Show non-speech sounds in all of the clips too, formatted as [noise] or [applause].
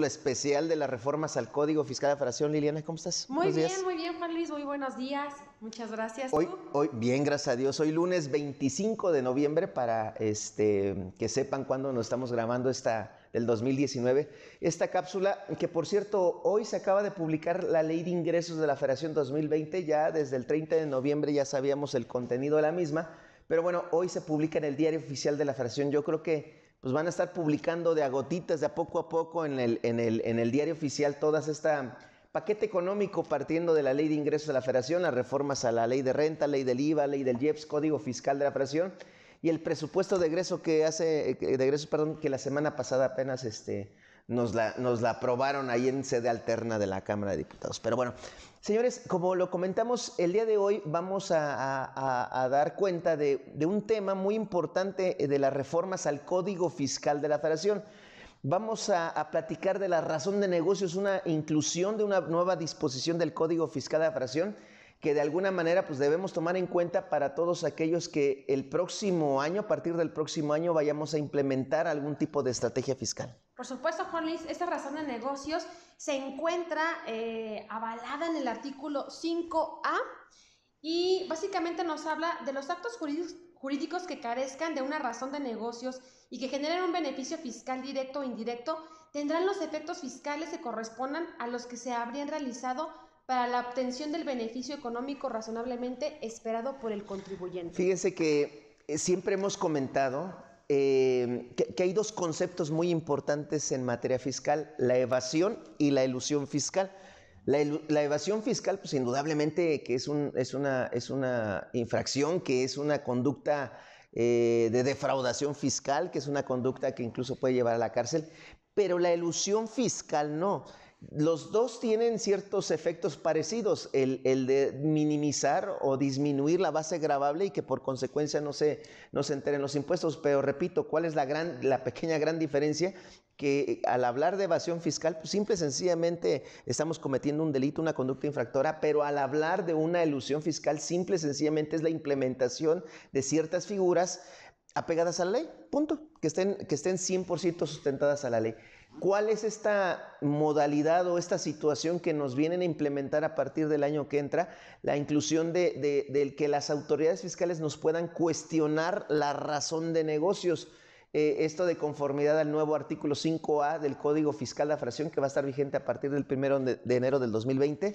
especial de las reformas al Código Fiscal de la Federación. Liliana, ¿cómo estás? Muy bien, muy bien, Juan Luis. Muy buenos días. Muchas gracias. Hoy, bien, gracias a Dios. Hoy lunes 25 de noviembre para este, que sepan cuándo nos estamos grabando esta del 2019. Esta cápsula, que por cierto, hoy se acaba de publicar la Ley de Ingresos de la Federación 2020. Ya desde el 30 de noviembre ya sabíamos el contenido de la misma. Pero bueno, hoy se publica en el Diario Oficial de la Federación. Yo creo que pues van a estar publicando de agotitas de a poco a poco en el, en el, en el diario oficial todas esta paquete económico partiendo de la ley de ingresos de la federación, las reformas a la ley de renta, ley del IVA, ley del IEPS, código fiscal de la federación y el presupuesto de egreso que hace, eh, de egreso, perdón, que la semana pasada apenas este, nos la, aprobaron ahí en sede alterna de la Cámara de Diputados. Pero bueno, señores, como lo comentamos, el día de hoy vamos a, dar cuenta de, un tema muy importante eh, de las reformas al Código Fiscal de la Federación. Vamos a, platicar de la razón de negocios, una inclusión de una nueva disposición del Código Fiscal de la Federación que de alguna manera pues debemos tomar en cuenta para todos aquellos que el próximo año, a partir del próximo año, vayamos a implementar algún tipo de estrategia fiscal. Por supuesto, Luis, esta razón de negocios se encuentra eh, avalada en el artículo 5A y básicamente nos habla de los actos jurídicos que carezcan de una razón de negocios y que generen un beneficio fiscal directo o indirecto, tendrán los efectos fiscales que correspondan a los que se habrían realizado para la obtención del beneficio económico razonablemente esperado por el contribuyente. Fíjense que eh, siempre hemos comentado Em, que, hay dos conceptos muy importantes en materia fiscal, la evasión y la ilusión fiscal. La, evasión fiscal, pues indudablemente que es, una, infracción, que es una conducta eh, de defraudación fiscal, que es una conducta que incluso puede llevar a la cárcel, pero la ilusión fiscal no. Los dos tienen ciertos efectos parecidos, el, de minimizar o disminuir la base gravable y que por consecuencia no se, enteren los impuestos. Pero repito, ¿cuál es la, pequeña gran diferencia? que al hablar de evasión fiscal, pues simple y sencillamente estamos cometiendo un delito, una conducta infractora, pero al hablar de una elusión fiscal, simple y sencillamente es la implementación de ciertas figuras apegadas a la ley, punto, que estén, que estén 100% sustentadas a la ley. ¿Cuál es esta modalidad o esta situación que nos vienen a implementar a partir del año que entra? La inclusión de, que las autoridades fiscales nos puedan cuestionar la razón de negocios. Eh, esto de conformidad al nuevo artículo 5A del Código Fiscal de Afracción que va a estar vigente a partir del 1 de, enero del 2020.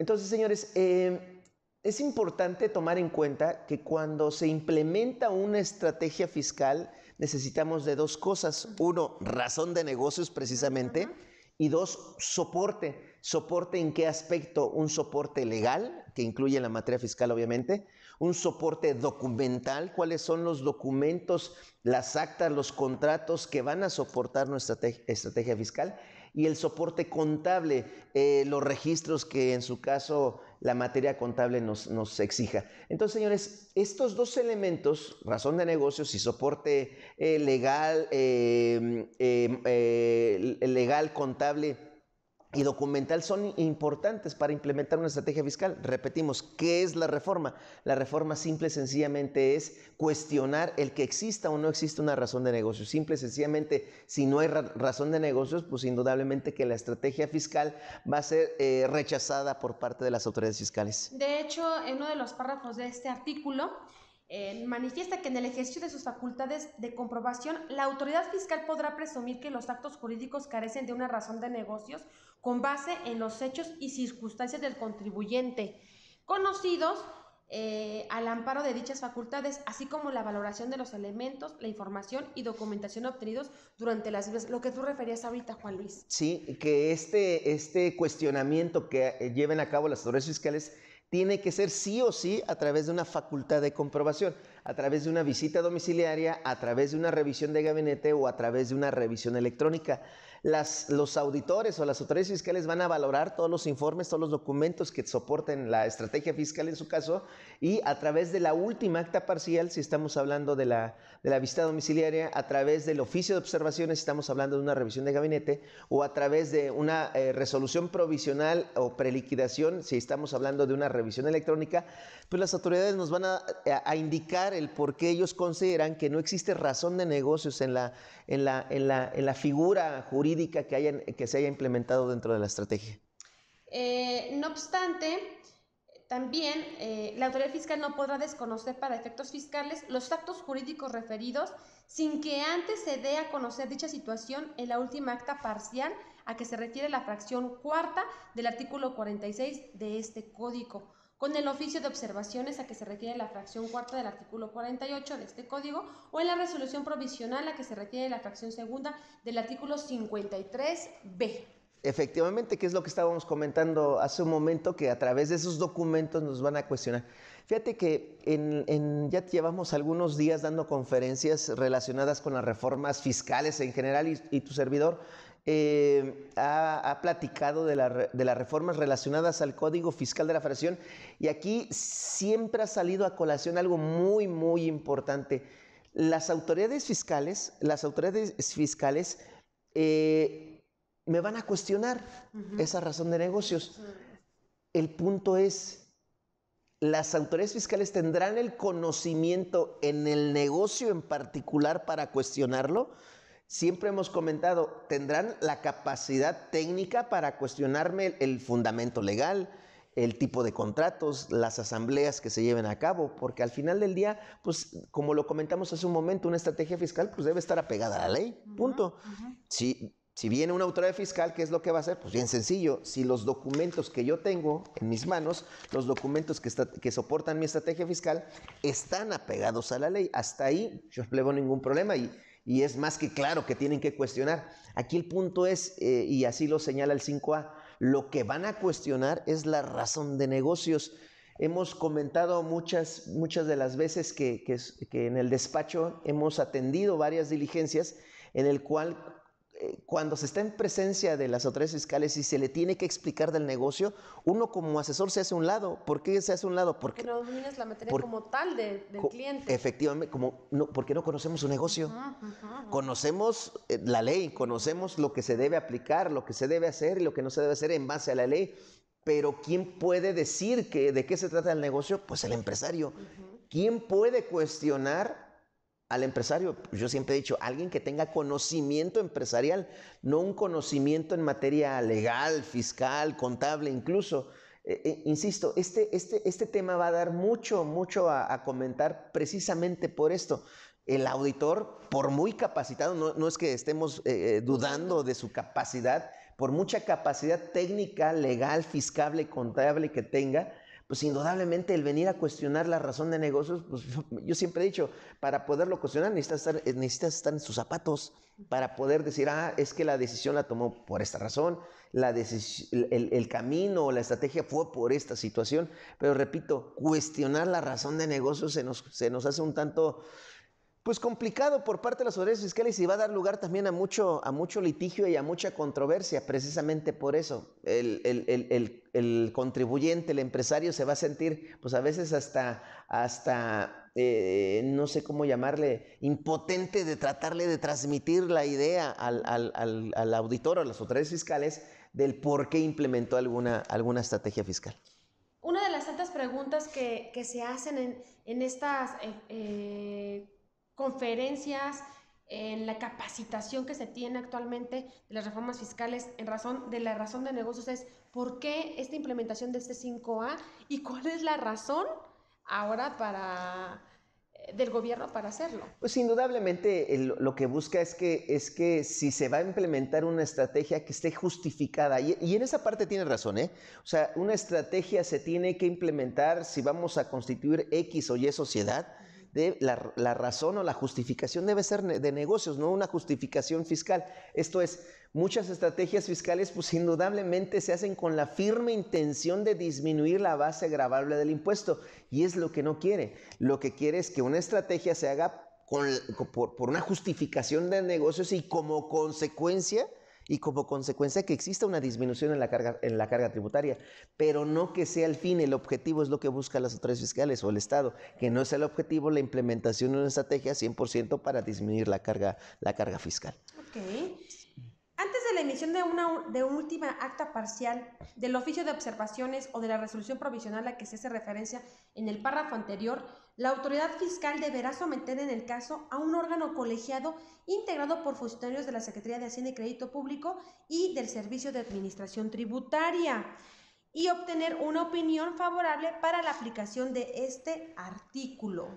Entonces, señores, eh, es importante tomar en cuenta que cuando se implementa una estrategia fiscal, necesitamos de dos cosas. Uno, razón de negocios precisamente. Y dos, soporte. ¿Soporte en qué aspecto? Un soporte legal, que incluye la materia fiscal obviamente. Un soporte documental, cuáles son los documentos, las actas, los contratos que van a soportar nuestra estrategia fiscal. Y el soporte contable, eh, los registros que en su caso la materia contable nos, exija. Entonces, señores, estos dos elementos, razón de negocios y soporte eh, legal, eh, eh, legal contable, y documental son importantes para implementar una estrategia fiscal. Repetimos, ¿qué es la reforma? La reforma simple y sencillamente es cuestionar el que exista o no existe una razón de negocio. Simple y sencillamente, si no hay razón de negocios, pues indudablemente que la estrategia fiscal va a ser eh, rechazada por parte de las autoridades fiscales. De hecho, en uno de los párrafos de este artículo, manifiesta que en el ejercicio de sus facultades de comprobación, la autoridad fiscal podrá presumir que los actos jurídicos carecen de una razón de negocios con base en los hechos y circunstancias del contribuyente, conocidos eh, al amparo de dichas facultades, así como la valoración de los elementos, la información y documentación obtenidos durante las lo que tú referías ahorita, Juan Luis. Sí, que este, este cuestionamiento que eh, lleven a cabo las autoridades fiscales tiene que ser sí o sí a través de una facultad de comprobación a través de una visita domiciliaria, a través de una revisión de gabinete o a través de una revisión electrónica. los auditores o las autoridades fiscales van a valorar todos los informes, todos los documentos que soporten la estrategia fiscal en su caso y a través de la última acta parcial, si estamos hablando de la, de visita domiciliaria, a través del oficio de observaciones, si estamos hablando de una revisión de gabinete o a través de una eh, resolución provisional o preliquidación, si estamos hablando de una revisión electrónica, pues las autoridades nos van a indicar el por qué ellos consideran que no existe razón de negocios en la, figura jurídica que, se haya implementado dentro de la estrategia. Eh, no obstante, también eh, la autoridad fiscal no podrá desconocer para efectos fiscales los actos jurídicos referidos sin que antes se dé a conocer dicha situación en la última acta parcial a que se refiere la fracción cuarta del artículo 46 de este código con el oficio de observaciones a que se refiere la fracción cuarta del artículo 48 de este código o en la resolución provisional a que se refiere la fracción segunda del artículo 53b. Efectivamente, que es lo que estábamos comentando hace un momento, que a través de esos documentos nos van a cuestionar. Fíjate que en, ya llevamos algunos días dando conferencias relacionadas con las reformas fiscales en general y tu servidor eh, ha, platicado de, las reformas relacionadas al Código Fiscal de la Federación y aquí siempre ha salido a colación algo muy, muy importante. Las autoridades fiscales, las autoridades fiscales eh, me van a cuestionar esa razón de negocios. El punto es, las autoridades fiscales tendrán el conocimiento en el negocio en particular para cuestionarlo siempre hemos comentado, tendrán la capacidad técnica para cuestionarme el fundamento legal, el tipo de contratos, las asambleas que se lleven a cabo, porque al final del día, pues como lo comentamos hace un momento, una estrategia fiscal pues debe estar apegada a la ley, punto. si, si viene una autoridad fiscal, ¿qué es lo que va a hacer? Pues bien sencillo, si los documentos que yo tengo en mis manos, los documentos que, que soportan mi estrategia fiscal, están apegados a la ley, hasta ahí yo no le veo ningún problema y y es más que claro que tienen que cuestionar. Aquí el punto es, eh, y así lo señala el 5A, lo que van a cuestionar es la razón de negocios. Hemos comentado muchas, muchas de las veces que, que en el despacho hemos atendido varias diligencias en el cual eh, cuando se está en presencia de las autoridades fiscales y se le tiene que explicar del negocio, uno como asesor se hace un lado. ¿Por qué se hace un lado? Porque no dominas la materia como tal de, del cliente. Efectivamente, como no, porque no conocemos su negocio. Conocemos eh, la ley, conocemos lo que se debe aplicar, lo que se debe hacer y lo que no se debe hacer en base a la ley. Pero ¿quién puede decir que de qué se trata el negocio? Pues el empresario. ¿Quién puede cuestionar al empresario. Yo siempre he dicho, alguien que tenga conocimiento empresarial, no un conocimiento en materia legal, fiscal, contable, incluso. Eh, eh, insisto, este, este, este, tema va a dar mucho, mucho a, comentar precisamente por esto el auditor, por muy capacitado, no, es que estemos eh, dudando de su capacidad, por mucha capacidad técnica, legal, fiscal contable que tenga, pues indudablemente el venir a cuestionar la razón de negocios, pues, yo, siempre he dicho, para poderlo cuestionar necesitas estar, eh, necesitas en sus zapatos, para poder decir, ah, es que la decisión la tomó por esta razón, la el, camino o la estrategia fue por esta situación, pero repito, cuestionar la razón de negocios se nos, se nos hace un tanto pues complicado por parte de las autoridades fiscales y va a dar lugar también a mucho, a mucho litigio y a mucha controversia, precisamente por eso. El, contribuyente, el empresario se va a sentir, pues a veces hasta, hasta eh, no sé cómo llamarle, impotente de tratarle de transmitir la idea al, auditor o a las autoridades fiscales del por qué implementó alguna, alguna estrategia fiscal. Una de las tantas preguntas que, se hacen en, estas... Eh, eh, conferencias, en la capacitación que se tiene actualmente de las reformas fiscales en razón de la razón de negocios es por qué esta implementación de este 5A y cuál es la razón ahora para eh, del gobierno para hacerlo. Pues indudablemente lo que busca es que, es que si se va a implementar una estrategia que esté justificada, y, en esa parte tiene razón, ¿eh? O sea, una estrategia se tiene que implementar si vamos a constituir X o Y sociedad, la, razón o la justificación debe ser de negocios, no una justificación fiscal. Esto es, muchas estrategias fiscales pues indudablemente se hacen con la firme intención de disminuir la base gravable del impuesto y es lo que no quiere. Lo que quiere es que una estrategia se haga por una justificación de negocios y como consecuencia y como consecuencia que exista una disminución en la carga, en la carga tributaria, pero no que sea el fin, el objetivo es lo que buscan las autoridades fiscales o el Estado, que no sea el objetivo la implementación de una estrategia 100% para disminuir la carga, la carga fiscal. Antes de la emisión de una de última acta parcial del oficio de observaciones o de la resolución provisional a que se hace referencia en el párrafo anterior, la autoridad fiscal deberá someter en el caso a un órgano colegiado integrado por funcionarios de la Secretaría de Hacienda y Crédito Público y del Servicio de Administración Tributaria y obtener una opinión favorable para la aplicación de este artículo.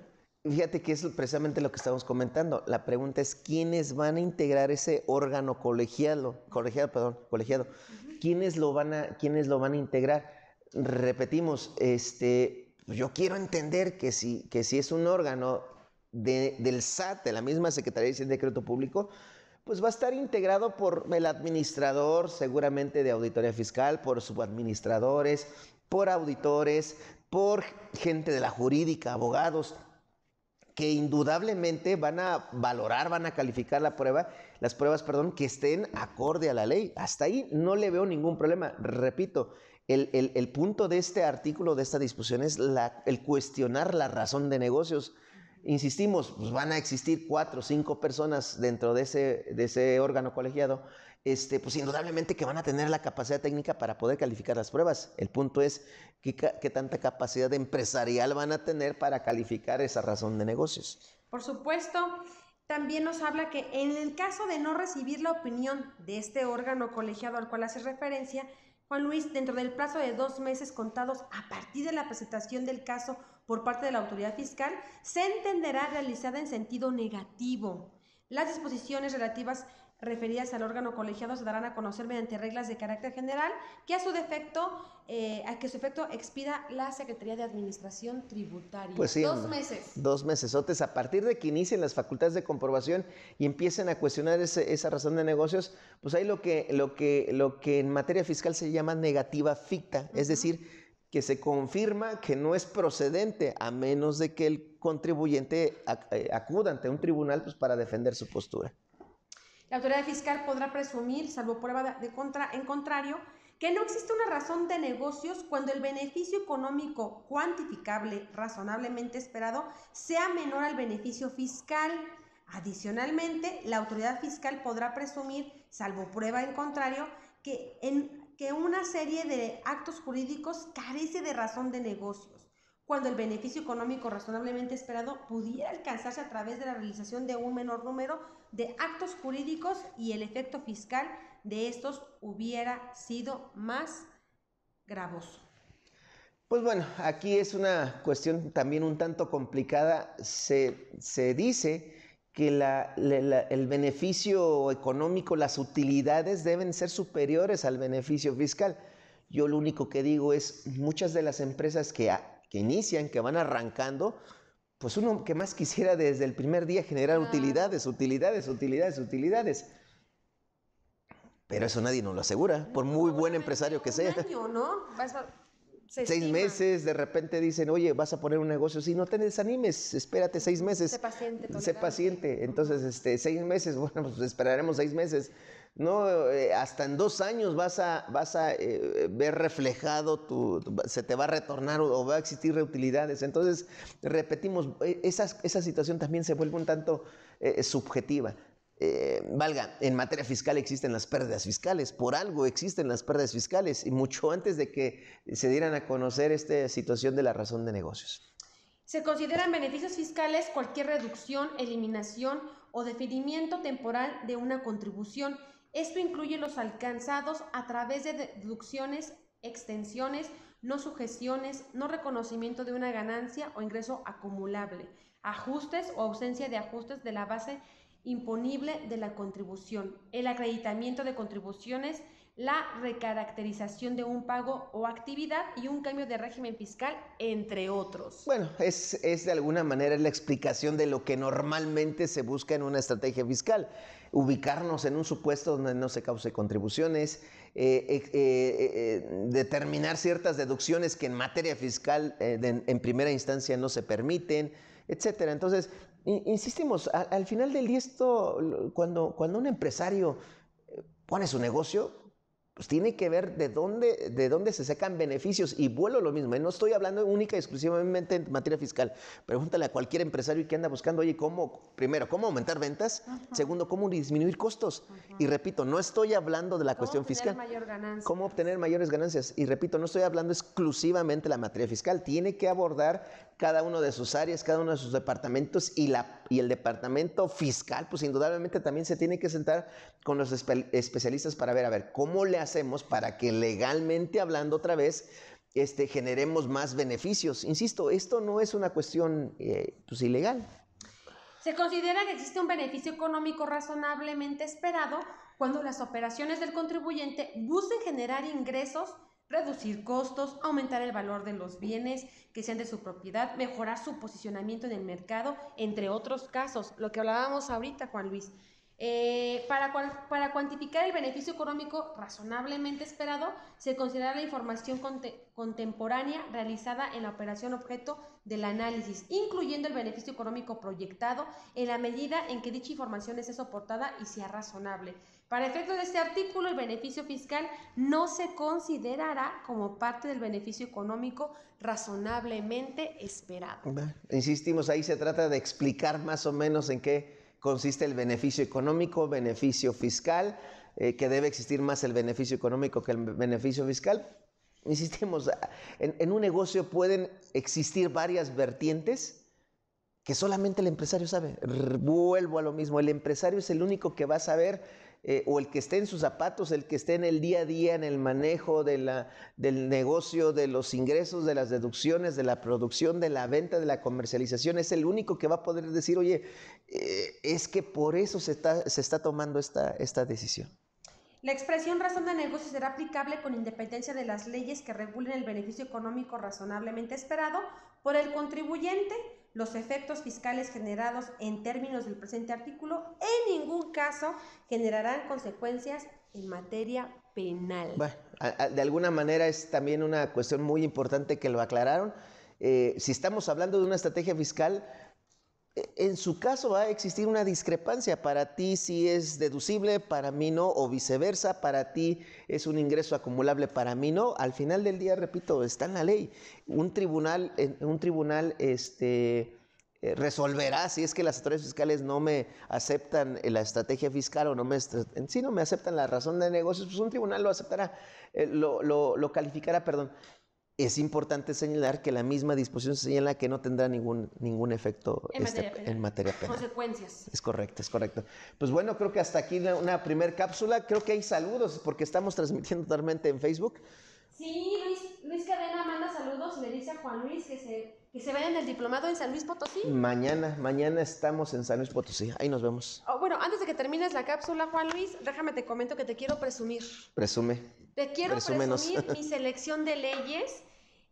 Fíjate que es precisamente lo que estamos comentando. La pregunta es quiénes van a integrar ese órgano colegiado, colegiado, perdón, colegiado. lo van a, quiénes lo van a integrar? Repetimos, este, pues yo quiero entender que si, que si es un órgano del SAT, de la misma Secretaría de Decreto Público, pues va a estar integrado por el administrador, seguramente de auditoría fiscal, por subadministradores, por auditores, por gente de la jurídica, abogados, que indudablemente van a valorar, van a calificar la prueba, las pruebas, perdón, que estén acorde a la ley. Hasta ahí no le veo ningún problema. Repito, el, punto de este artículo, de esta discusión, es el cuestionar la razón de negocios. Insistimos, pues, van a existir cuatro o cinco personas dentro de ese, órgano colegiado, este, pues indudablemente que van a tener la capacidad técnica para poder calificar las pruebas. El punto es qué, qué tanta capacidad empresarial van a tener para calificar esa razón de negocios. Por supuesto, también nos habla que en el caso de no recibir la opinión de este órgano colegiado al cual hace referencia, Juan Luis, dentro del plazo de dos meses contados a partir de la presentación del caso por parte de la autoridad fiscal, se entenderá realizada en sentido negativo. Las disposiciones relativas referidas al órgano colegiado se darán a conocer mediante reglas de carácter general que a su defecto, eh, a que su efecto expida la Secretaría de Administración Tributaria. Pues dos meses dos meses. Dos A partir de que inicien las facultades de comprobación y empiecen a cuestionar esa razón de negocios, pues hay lo que, lo que, lo que en materia fiscal se llama negativa ficta, es decir, que se confirma que no es procedente a menos de que el contribuyente eh, acuda ante un tribunal pues, para defender su postura. La autoridad fiscal podrá presumir, salvo prueba de contra, en contrario, que no existe una razón de negocios cuando el beneficio económico cuantificable razonablemente esperado sea menor al beneficio fiscal. Adicionalmente, la autoridad fiscal podrá presumir, salvo prueba en contrario, que, en, que una serie de actos jurídicos carece de razón de negocios cuando el beneficio económico razonablemente esperado pudiera alcanzarse a través de la realización de un menor número de actos jurídicos y el efecto fiscal de estos hubiera sido más gravoso. Pues bueno, aquí es una cuestión también un tanto complicada. Se, se dice que el beneficio económico, las utilidades deben ser superiores al beneficio fiscal. Yo lo único que digo es, muchas de las empresas que que inician, que van arrancando, pues uno que más quisiera desde el primer día generar utilidades, utilidades, utilidades, utilidades. Pero eso nadie nos lo asegura, por muy buen empresario que sea. Un año, ¿no? Vas a seis meses, de repente dicen, oye, vas a poner un negocio. Si no te desanimes, espérate seis meses. Sé paciente. Sé paciente. Entonces, este, seis meses, [laughs] bueno, pues esperaremos seis meses. No, eh, hasta en dos años vas a, eh, ver reflejado, tu, se te va a retornar o, va a existir reutilidades. Entonces, repetimos, eh, esa situación también se vuelve un tanto subjetiva. Eh, valga, en materia fiscal existen las pérdidas fiscales, por algo existen las pérdidas fiscales y mucho antes de que se dieran a conocer esta situación de la razón de negocios. Se consideran beneficios fiscales cualquier reducción, eliminación o definimiento temporal de una contribución. Esto incluye los alcanzados a través de deducciones, extensiones, no sujeciones, no reconocimiento de una ganancia o ingreso acumulable, ajustes o ausencia de ajustes de la base imponible de la contribución, el acreditamiento de contribuciones, la recaracterización de un pago o actividad y un cambio de régimen fiscal, entre otros. Bueno, es, de alguna manera la explicación de lo que normalmente se busca en una estrategia fiscal, ubicarnos en un supuesto donde no se cause contribuciones, eh, eh, eh, determinar ciertas deducciones que en materia fiscal en primera instancia no se permiten, etcétera. Entonces, Insistimos, al, final del día esto, cuando, cuando un empresario eh, pone su negocio, pues tiene que ver de dónde, de dónde se sacan beneficios. Y vuelo lo mismo. ¿eh? No estoy hablando única y exclusivamente en materia fiscal. Pregúntale a cualquier empresario que anda buscando, oye, ¿cómo, primero, cómo aumentar ventas? Segundo, ¿cómo disminuir costos? Y repito, no estoy hablando de la cuestión fiscal. ¿Cómo obtener mayores ganancias? Y repito, no estoy hablando exclusivamente de la materia fiscal. Tiene que abordar cada uno de sus áreas, cada uno de sus departamentos y, la, y el departamento fiscal, pues indudablemente también se tiene que sentar con los especialistas para ver, a ver, ¿cómo le hacemos para que legalmente hablando otra vez, este, generemos más beneficios. Insisto, esto no es una cuestión eh, pues, ilegal. Se considera que existe un beneficio económico razonablemente esperado cuando las operaciones del contribuyente busquen generar ingresos, reducir costos, aumentar el valor de los bienes que sean de su propiedad, mejorar su posicionamiento en el mercado, entre otros casos, lo que hablábamos ahorita, Juan Luis. Eh, para, para, cuantificar el beneficio económico razonablemente esperado, se considerará la información contemporánea realizada en la operación objeto del análisis, incluyendo el beneficio económico proyectado en la medida en que dicha información es soportada y sea razonable. Para efectos de este artículo, el beneficio fiscal no se considerará como parte del beneficio económico razonablemente esperado. Insistimos, ahí se trata de explicar más o menos en qué consiste el beneficio económico, beneficio fiscal, eh, que debe existir más el beneficio económico que el beneficio fiscal. [laughs] Insistimos, en un negocio pueden existir varias vertientes que solamente el empresario sabe. Vuelvo a lo mismo, el empresario es el único que va a saber eh, o el que esté en sus zapatos, el que esté en el día a día, en el manejo del negocio, de los ingresos, de las deducciones, de la producción, de la venta, de la comercialización, es el único que va a poder decir, oye, eh, es que por eso se está, tomando esta decisión. La expresión razón de negocio será aplicable con independencia de las leyes que regulen el beneficio económico razonablemente esperado por el contribuyente los efectos fiscales generados en términos del presente artículo en ningún caso generarán consecuencias en materia penal. Bueno, de alguna manera es también una cuestión muy importante que lo aclararon. Eh, si estamos hablando de una estrategia fiscal, en su caso va a existir una discrepancia. Para ti sí es deducible, para mí no, o viceversa, para ti es un ingreso acumulable, para mí no. Al final del día, repito, está en la ley. Un tribunal, eh, un tribunal este, eh, resolverá si es que las autoridades fiscales no me aceptan eh, la estrategia fiscal o no me, si no me aceptan la razón de negocios, pues un tribunal lo aceptará, lo, lo calificará, perdón. Es importante señalar que la misma disposición señala que no tendrá ningún, ningún efecto en, este, materia, en penal. Consecuencias. Es correcto, es correcto. Pues bueno, creo que hasta aquí una, primera primer cápsula. Creo que hay saludos porque estamos transmitiendo totalmente en Facebook. Sí, Luis, Cadena manda saludos y le dice a Juan Luis que se, que vea en el diplomado en San Luis Potosí. Mañana, mañana estamos en San Luis Potosí. Ahí nos vemos. Oh, bueno, antes de que termines la cápsula, Juan Luis, déjame te comento que te quiero presumir. Presume quiero presumir mi [laughs] selección de leyes.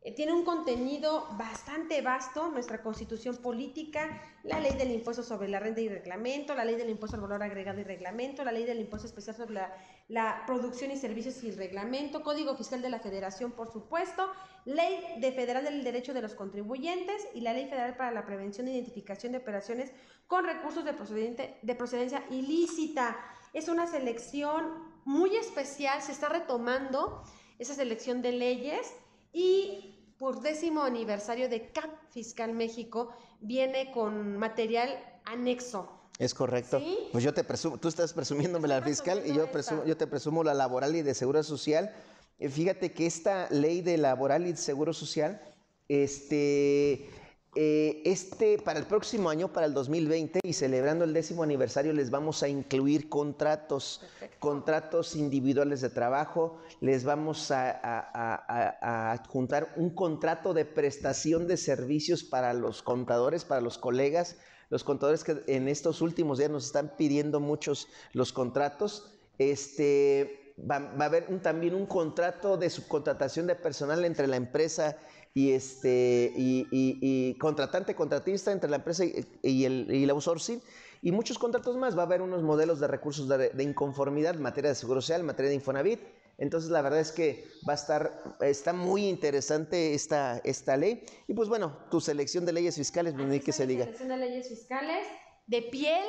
Eh, tiene un contenido bastante vasto, nuestra constitución política, la ley del impuesto sobre la renta y reglamento, la ley del impuesto al valor agregado y reglamento, la ley del impuesto especial sobre la, producción y servicios y reglamento, código fiscal de la federación, por supuesto, ley de federal del derecho de los contribuyentes y la ley federal para la prevención e identificación de operaciones con recursos de, de procedencia ilícita. Es una selección muy especial, se está retomando esa selección de leyes y por décimo aniversario de CAP Fiscal México viene con material anexo. Es correcto. Pues yo te presumo, tú estás presumiéndome la ah, pues fiscal y yo, presumo, yo te presumo la laboral y de seguro social. Eh, fíjate que esta ley de laboral y de seguro social este, eh, este, para el próximo año, para el 2020 y celebrando el décimo aniversario, les vamos a incluir contratos, contratos individuales de trabajo, les vamos a, a, adjuntar un contrato de prestación de servicios para los contadores, para los colegas, los contadores que en estos últimos días nos están pidiendo muchos los contratos. Este, va, a haber también un contrato de subcontratación de personal entre la empresa y este y, contratante, contratista entre la empresa y, el, y outsourcing y muchos contratos más. Va a haber unos modelos de recursos de, inconformidad en materia de seguro social, materia de Infonavit. Entonces la verdad es que va a estar, está muy interesante esta, esta ley. Y pues bueno, tu selección de leyes fiscales, me pues, que se diga. Selección de leyes fiscales de piel.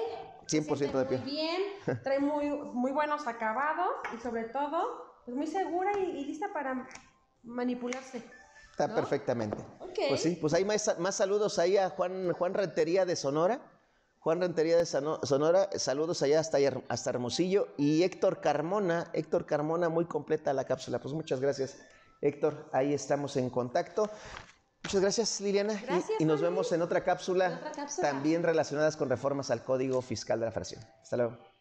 100% de piel. bien, [laughs] trae muy, buenos acabados y sobre todo, pues muy segura y, lista para manipularse. Está perfectamente. Pues sí, pues hay más, más, saludos ahí a Juan, Juan Rentería de Sonora. Juan Rentería de Sonora, saludos allá hasta, hasta Hermosillo. Y Héctor Carmona, Héctor Carmona, muy completa la cápsula. Pues muchas gracias, Héctor. Ahí estamos en contacto. Muchas gracias, Liliana. y, nos vemos en otra cápsula, también relacionadas con reformas al Código Fiscal de la fracción. Hasta luego.